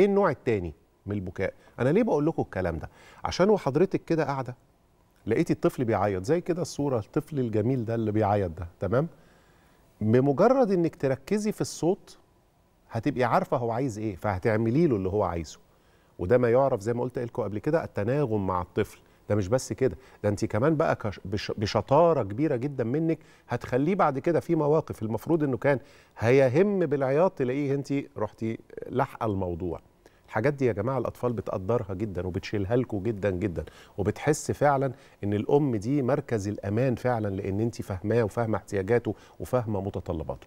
ايه النوع الثاني من البكاء انا ليه بقول لكم الكلام ده عشان وحضرتك كده قاعده لقيتي الطفل بيعيط زي كده الصوره الطفل الجميل ده اللي بيعيط ده تمام بمجرد انك تركزي في الصوت هتبقي عارفه هو عايز ايه فهتعملي له اللي هو عايزه وده ما يعرف زي ما قلت لكم قبل كده التناغم مع الطفل ده مش بس كده ده انت كمان بقى بشطاره كبيره جدا منك هتخليه بعد كده في مواقف المفروض انه كان هيهم بالعياط تلاقيه انت رحتي لاحقه الموضوع الحاجات دي يا جماعه الاطفال بتقدرها جدا وبتشيلها لكم جدا جدا وبتحس فعلا ان الام دي مركز الامان فعلا لان انت فاهماه وفاهمه احتياجاته وفاهمه متطلباته